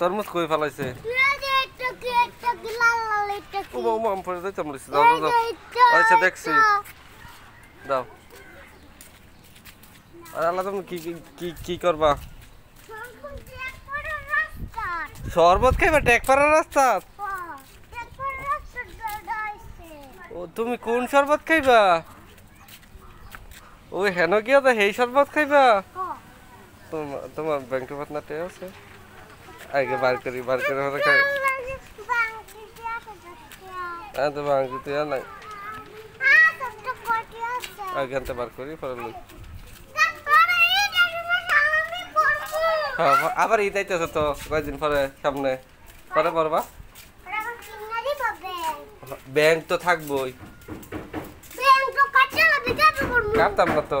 তরমুজ কই ফেলাইছে আচ্ছা, দেখছি তুমি কি শরবত খাইবা ও তুমি কোন শরবত খাইবা ওই হেন কি তো শরবত খাইবা তোমার ব্যাংকের পাতনাতে আছে আগে বার করি বার করে হ্যাঁ, তো ভাঙি তুই আর নাই আগে আনতে বার করি পরে লই হ্যাঁ, আবার ঈদ আইতেছে তো কয়েকদিন পরে সামনে পরে পড়বা ব্যাংক তো থাকবোই কাটতাম না তো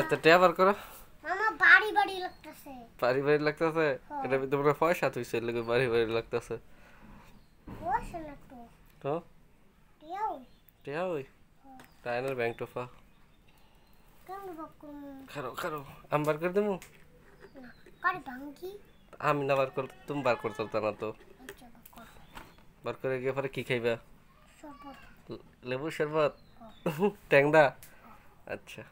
এত টেবার করো মামা বাড়ি বাড়ি লাগতেছে বাড়ি বাড়ি লাগতেছে এটা তোমরা পয়সা তুইছে লাগে বাড়ি বাড়ি লাগতেছে পয়সা লাগতো তো টিয়াও টিয়াও টাইনার ব্যাংক টোফা খারো খারো আম বার করে দেবো আমি না বার করতে তুমি বার করতে পারতো না তো বার করে গিয়ে পরে কি খাইবা লেবু শরবত ট্যাংদা अच्छा